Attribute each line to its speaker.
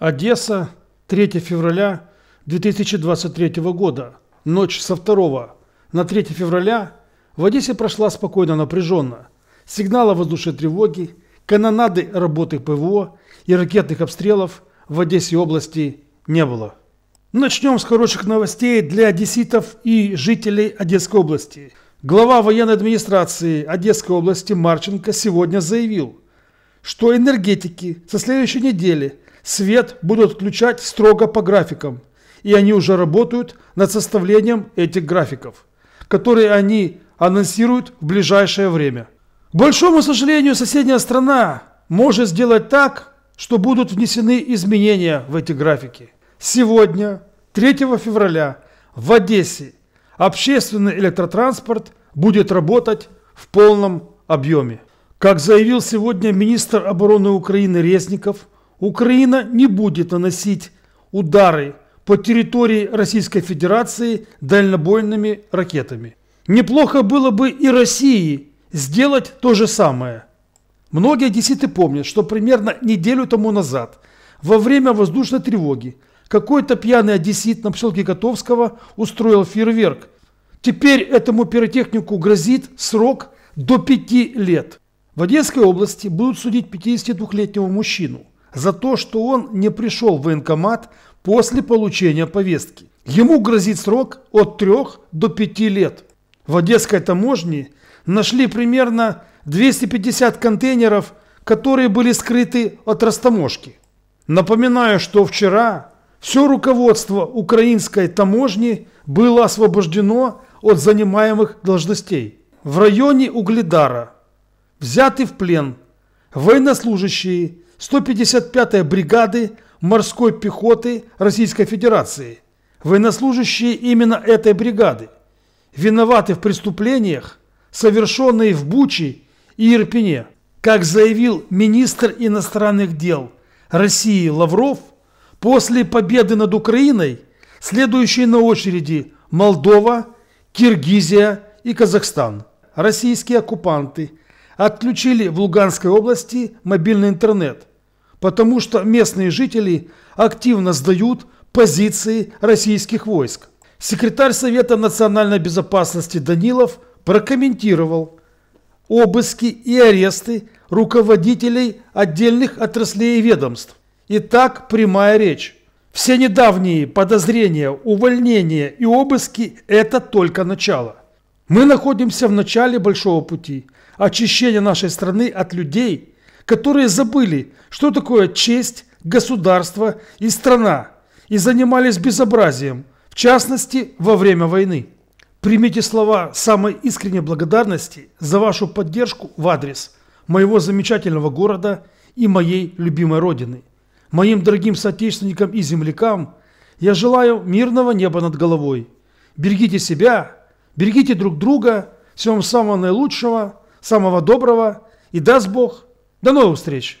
Speaker 1: Одесса, 3 февраля 2023 года. Ночь со 2 на 3 февраля в Одессе прошла спокойно напряженно. Сигнала воздушной тревоги, канонады работы ПВО и ракетных обстрелов в Одессе области не было. Начнем с хороших новостей для одесситов и жителей Одесской области. Глава военной администрации Одесской области Марченко сегодня заявил, что энергетики со следующей недели Свет будут включать строго по графикам, и они уже работают над составлением этих графиков, которые они анонсируют в ближайшее время. К большому сожалению, соседняя страна может сделать так, что будут внесены изменения в эти графики. Сегодня, 3 февраля, в Одессе общественный электротранспорт будет работать в полном объеме. Как заявил сегодня министр обороны Украины Резников – Украина не будет наносить удары по территории Российской Федерации дальнобойными ракетами. Неплохо было бы и России сделать то же самое. Многие одесситы помнят, что примерно неделю тому назад, во время воздушной тревоги, какой-то пьяный одессит на поселке Котовского устроил фейерверк. Теперь этому пиротехнику грозит срок до пяти лет. В Одесской области будут судить 52-летнего мужчину, за то, что он не пришел в военкомат после получения повестки. Ему грозит срок от 3 до 5 лет. В Одесской таможне нашли примерно 250 контейнеров, которые были скрыты от растаможки. Напоминаю, что вчера все руководство украинской таможни было освобождено от занимаемых должностей. В районе Угледара взяты в плен военнослужащие 155-й бригады морской пехоты Российской Федерации, военнослужащие именно этой бригады, виноваты в преступлениях, совершенные в Буче и Ирпене. Как заявил министр иностранных дел России Лавров, после победы над Украиной следующие на очереди Молдова, Киргизия и Казахстан. Российские оккупанты отключили в Луганской области мобильный интернет, потому что местные жители активно сдают позиции российских войск. Секретарь Совета национальной безопасности Данилов прокомментировал обыски и аресты руководителей отдельных отраслей и ведомств. Итак, прямая речь. Все недавние подозрения, увольнения и обыски – это только начало. Мы находимся в начале большого пути. Очищение нашей страны от людей, которые забыли, что такое честь, государство и страна, и занимались безобразием, в частности, во время войны. Примите слова самой искренней благодарности за вашу поддержку в адрес моего замечательного города и моей любимой родины. Моим дорогим соотечественникам и землякам я желаю мирного неба над головой. Берегите себя, берегите друг друга, всем самого наилучшего, самого доброго и даст Бог – до новых встреч!